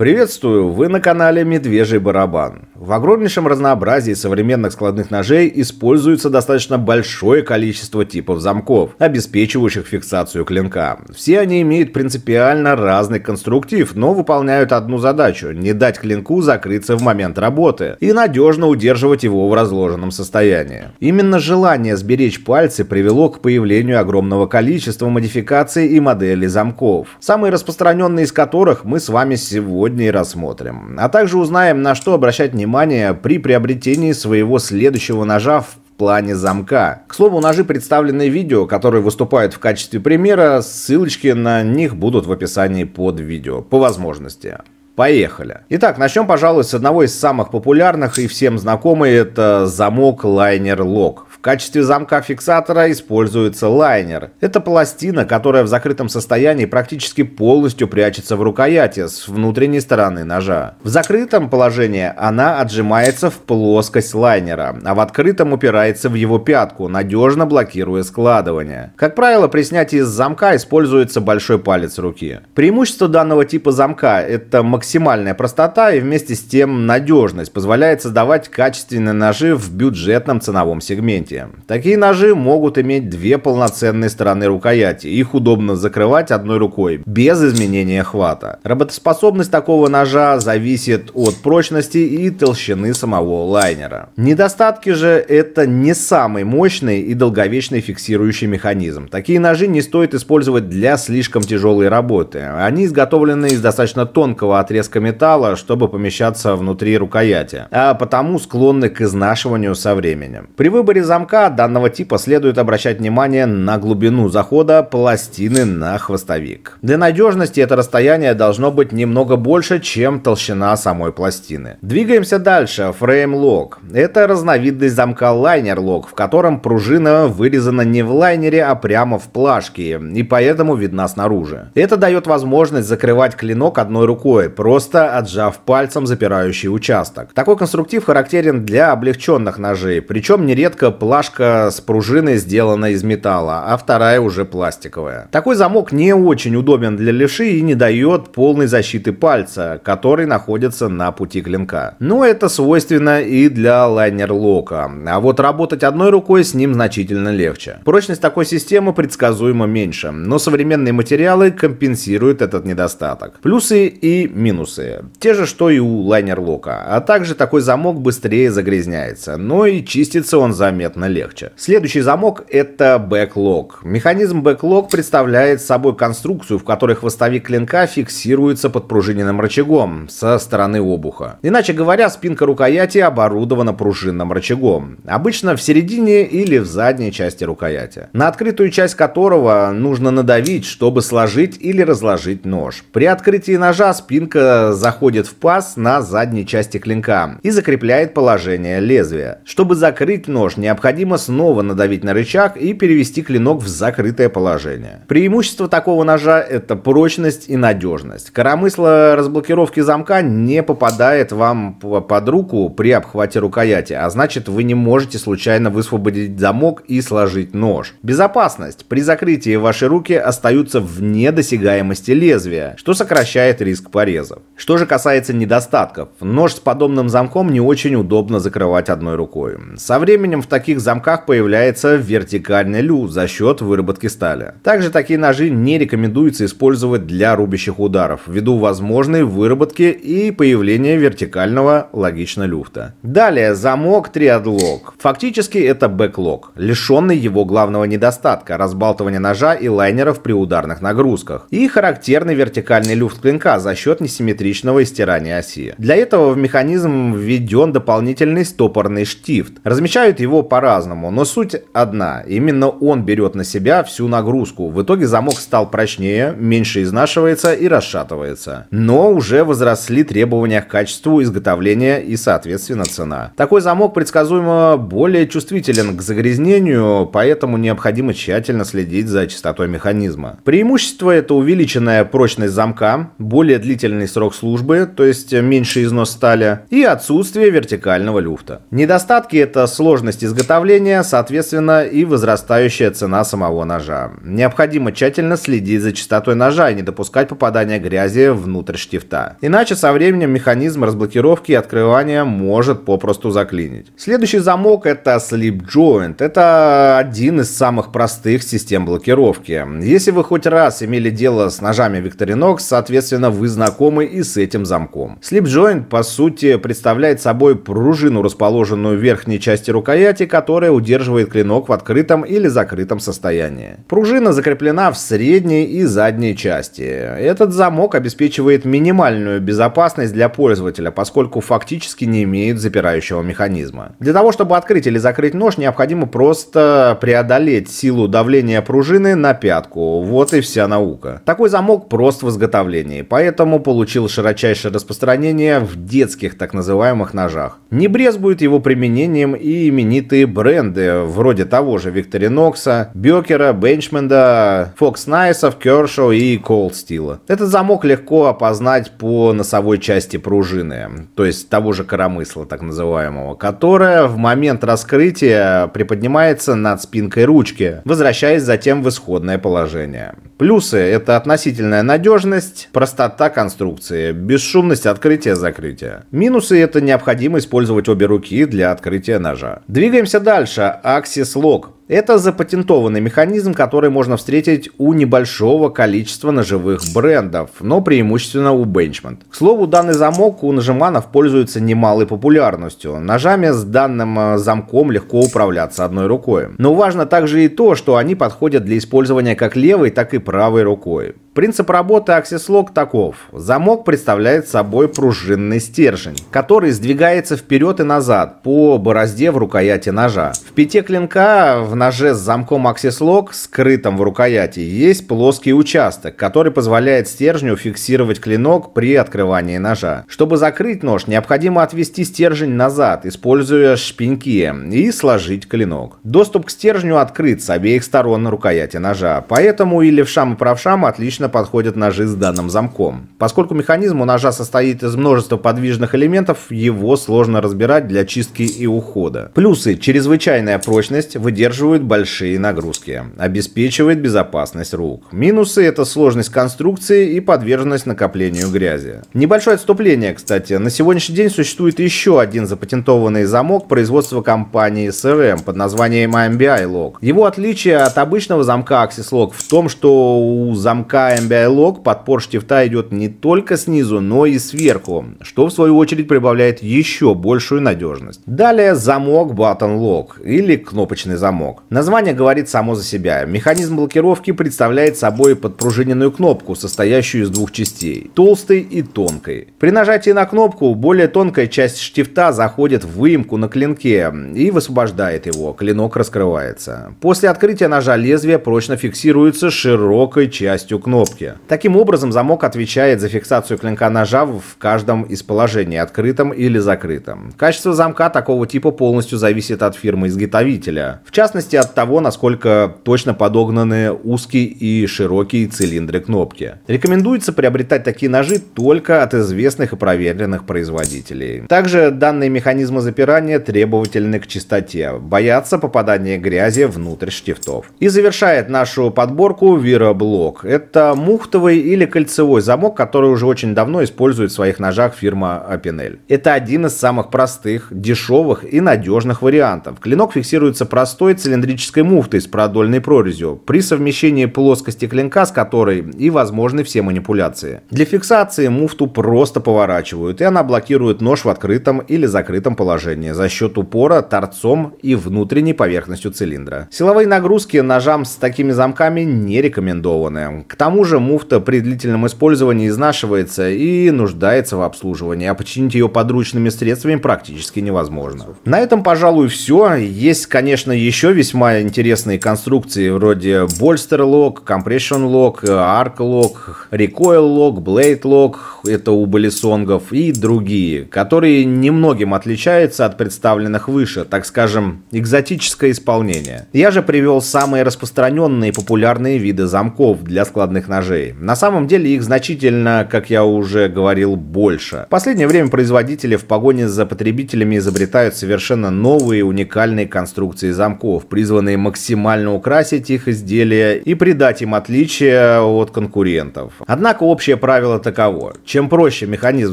Приветствую! Вы на канале «Медвежий барабан». В огромнейшем разнообразии современных складных ножей используется достаточно большое количество типов замков, обеспечивающих фиксацию клинка. Все они имеют принципиально разный конструктив, но выполняют одну задачу – не дать клинку закрыться в момент работы и надежно удерживать его в разложенном состоянии. Именно желание сберечь пальцы привело к появлению огромного количества модификаций и моделей замков, самые распространенные из которых мы с вами сегодня сегодня и рассмотрим. А также узнаем, на что обращать внимание при приобретении своего следующего ножа в плане замка. К слову, ножи представлены в видео, которые выступают в качестве примера, ссылочки на них будут в описании под видео, по возможности. Поехали. Итак, начнем, пожалуй, с одного из самых популярных и всем знакомый, это замок Liner Lock. В качестве замка-фиксатора используется лайнер. Это пластина, которая в закрытом состоянии практически полностью прячется в рукояти с внутренней стороны ножа. В закрытом положении она отжимается в плоскость лайнера, а в открытом упирается в его пятку, надежно блокируя складывание. Как правило, при снятии с замка используется большой палец руки. Преимущество данного типа замка – это максимальная простота и вместе с тем надежность, позволяет создавать качественные ножи в бюджетном ценовом сегменте. Покрытие. Такие ножи могут иметь две полноценные стороны рукояти. Их удобно закрывать одной рукой, без изменения хвата. Работоспособность такого ножа зависит от прочности и толщины самого лайнера. Недостатки же это не самый мощный и долговечный фиксирующий механизм. Такие ножи не стоит использовать для слишком тяжелой работы. Они изготовлены из достаточно тонкого отрезка металла, чтобы помещаться внутри рукояти, а потому склонны к изнашиванию со временем. При выборе замка замка данного типа следует обращать внимание на глубину захода пластины на хвостовик. Для надежности это расстояние должно быть немного больше, чем толщина самой пластины. Двигаемся дальше. Фреймлок. Это разновидность замка лайнерлок, в котором пружина вырезана не в лайнере, а прямо в плашке, и поэтому видна снаружи. Это дает возможность закрывать клинок одной рукой, просто отжав пальцем запирающий участок. Такой конструктив характерен для облегченных ножей, причем нередко пластины плашка с пружиной сделана из металла, а вторая уже пластиковая. Такой замок не очень удобен для левши и не дает полной защиты пальца, который находится на пути клинка. Но это свойственно и для лайнер-лока, а вот работать одной рукой с ним значительно легче. Прочность такой системы предсказуемо меньше, но современные материалы компенсируют этот недостаток. Плюсы и минусы. Те же, что и у лайнер-лока, а также такой замок быстрее загрязняется, но и чистится он заметно заметно легче. Следующий замок это бэклог. Механизм бэклог представляет собой конструкцию, в которой хвостовик клинка фиксируется под пружиненным рычагом со стороны обуха. Иначе говоря, спинка рукояти оборудована пружинным рычагом. Обычно в середине или в задней части рукояти. На открытую часть которого нужно надавить, чтобы сложить или разложить нож. При открытии ножа спинка заходит в паз на задней части клинка и закрепляет положение лезвия. Чтобы закрыть нож, необходимо необходимо снова надавить на рычаг и перевести клинок в закрытое положение. Преимущество такого ножа – это прочность и надежность. Коромысло разблокировки замка не попадает вам под руку при обхвате рукояти, а значит вы не можете случайно высвободить замок и сложить нож. Безопасность. При закрытии ваши руки остаются вне досягаемости лезвия, что сокращает риск порезов. Что же касается недостатков. Нож с подобным замком не очень удобно закрывать одной рукой. Со временем в таких таких замках появляется вертикальный люк за счет выработки стали. Также такие ножи не рекомендуется использовать для рубящих ударов, ввиду возможной выработки и появления вертикального логично люфта. Далее, замок триадлок. Фактически это бэклок, лишенный его главного недостатка – разбалтывания ножа и лайнеров при ударных нагрузках. И характерный вертикальный люфт клинка за счет несимметричного истирания оси. Для этого в механизм введен дополнительный стопорный штифт. Размещают его пара по-разному, но суть одна. Именно он берет на себя всю нагрузку. В итоге замок стал прочнее, меньше изнашивается и расшатывается. Но уже возросли требования к качеству изготовления и, соответственно, цена. Такой замок предсказуемо более чувствителен к загрязнению, поэтому необходимо тщательно следить за чистотой механизма. Преимущество это увеличенная прочность замка, более длительный срок службы, то есть меньше износ стали, и отсутствие вертикального люфта. Недостатки это сложность изготовления изготовления, соответственно, и возрастающая цена самого ножа. Необходимо тщательно следить за частотой ножа и не допускать попадания грязи внутрь штифта. Иначе со временем механизм разблокировки и открывания может попросту заклинить. Следующий замок это Sleep Joint. Это один из самых простых систем блокировки. Если вы хоть раз имели дело с ножами Victorinox, соответственно, вы знакомы и с этим замком. Sleep Joint, по сути, представляет собой пружину, расположенную в верхней части рукояти, которая удерживает клинок в открытом или закрытом состоянии. Пружина закреплена в средней и задней части. Этот замок обеспечивает минимальную безопасность для пользователя, поскольку фактически не имеет запирающего механизма. Для того, чтобы открыть или закрыть нож, необходимо просто преодолеть силу давления пружины на пятку. Вот и вся наука. Такой замок прост в изготовлении, поэтому получил широчайшее распространение в детских так называемых ножах. Не брезгует его применением и именитые бренды вроде того же Викторинокса, Бекера, Бенчменда, Фокс Найсов, Кершоу и Колд Стила. Этот замок легко опознать по носовой части пружины, то есть того же коромысла так называемого, которая в момент раскрытия приподнимается над спинкой ручки, возвращаясь затем в исходное положение. Плюсы – это относительная надежность, простота конструкции, бесшумность открытия-закрытия. Минусы – это необходимо использовать обе руки для открытия ножа. Двигаемся дальше. Axis Log. Это запатентованный механизм, который можно встретить у небольшого количества ножевых брендов, но преимущественно у Benchmont. К слову, данный замок у нажиманов пользуется немалой популярностью. Ножами с данным э, замком легко управляться одной рукой. Но важно также и то, что они подходят для использования как левой, так и правой рукой. Принцип работы Lock таков. Замок представляет собой пружинный стержень, который сдвигается вперед и назад по борозде в рукояти ножа. В пяте клинка в ноже с замком Access Lock, скрытым в рукояти, есть плоский участок, который позволяет стержню фиксировать клинок при открывании ножа. Чтобы закрыть нож, необходимо отвести стержень назад, используя шпеньки, и сложить клинок. Доступ к стержню открыт с обеих сторон рукояти ножа, поэтому и левшам и правшам отлично подходят ножи с данным замком. Поскольку механизм у ножа состоит из множества подвижных элементов, его сложно разбирать для чистки и ухода. Плюсы – чрезвычайная прочность, выдерживает выдерживают большие нагрузки, обеспечивает безопасность рук. Минусы – это сложность конструкции и подверженность накоплению грязи. Небольшое отступление, кстати. На сегодняшний день существует еще один запатентованный замок производства компании SRM под названием MBI Lock. Его отличие от обычного замка Axis Lock в том, что у замка MBI Lock подпор штифта идет не только снизу, но и сверху, что в свою очередь прибавляет еще большую надежность. Далее замок Button Lock или кнопочный замок. Название говорит само за себя. Механизм блокировки представляет собой подпружиненную кнопку, состоящую из двух частей – толстой и тонкой. При нажатии на кнопку более тонкая часть штифта заходит в выемку на клинке и высвобождает его, клинок раскрывается. После открытия ножа лезвие прочно фиксируется широкой частью кнопки. Таким образом замок отвечает за фиксацию клинка ножа в каждом из положений – открытом или закрытом. Качество замка такого типа полностью зависит от фирмы-изготовителя. В частности, зависимости от того, насколько точно подогнаны узкие и широкие цилиндры кнопки. Рекомендуется приобретать такие ножи только от известных и проверенных производителей. Также данные механизмы запирания требовательны к чистоте, боятся попадания грязи внутрь штифтов. И завершает нашу подборку Вироблок. Это мухтовый или кольцевой замок, который уже очень давно использует в своих ножах фирма Апинель. Это один из самых простых, дешевых и надежных вариантов. Клинок фиксируется простой цилиндрой цилиндрической муфтой с продольной прорезью, при совмещении плоскости клинка с которой и возможны все манипуляции. Для фиксации муфту просто поворачивают, и она блокирует нож в открытом или закрытом положении за счет упора торцом и внутренней поверхностью цилиндра. Силовые нагрузки ножам с такими замками не рекомендованы. К тому же муфта при длительном использовании изнашивается и нуждается в обслуживании, а починить ее подручными средствами практически невозможно. На этом, пожалуй, все. Есть, конечно, еще весьма интересные конструкции вроде Bolster Lock, Compression Lock, Arc Lock, Recoil Lock, Blade Lock, это у Балисонгов и другие, которые немногим отличаются от представленных выше, так скажем, экзотическое исполнение. Я же привел самые распространенные и популярные виды замков для складных ножей. На самом деле их значительно, как я уже говорил, больше. В последнее время производители в погоне за потребителями изобретают совершенно новые уникальные конструкции замков, призванные максимально украсить их изделия и придать им отличие от конкурентов. Однако общее правило таково. Чем проще механизм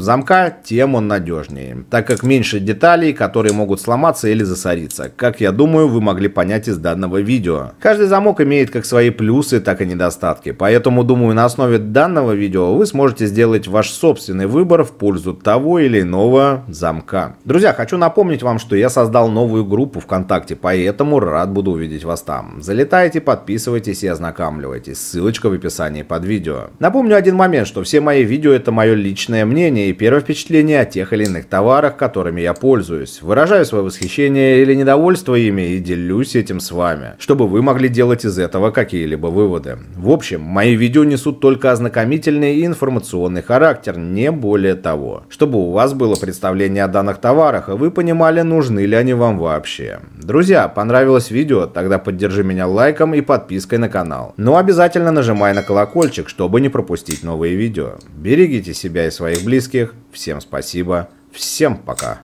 замка, тем он надежнее, так как меньше деталей, которые могут сломаться или засориться, как я думаю, вы могли понять из данного видео. Каждый замок имеет как свои плюсы, так и недостатки, поэтому, думаю, на основе данного видео вы сможете сделать ваш собственный выбор в пользу того или иного замка. Друзья, хочу напомнить вам, что я создал новую группу ВКонтакте, поэтому рад рад буду увидеть вас там. Залетайте, подписывайтесь и ознакомливайтесь. Ссылочка в описании под видео. Напомню один момент, что все мои видео это мое личное мнение и первое впечатление о тех или иных товарах, которыми я пользуюсь. Выражаю свое восхищение или недовольство ими и делюсь этим с вами, чтобы вы могли делать из этого какие-либо выводы. В общем, мои видео несут только ознакомительный и информационный характер, не более того. Чтобы у вас было представление о данных товарах и а вы понимали, нужны ли они вам вообще. Друзья, понравилось видео? видео, тогда поддержи меня лайком и подпиской на канал. Но ну, обязательно нажимай на колокольчик, чтобы не пропустить новые видео. Берегите себя и своих близких. Всем спасибо. Всем пока.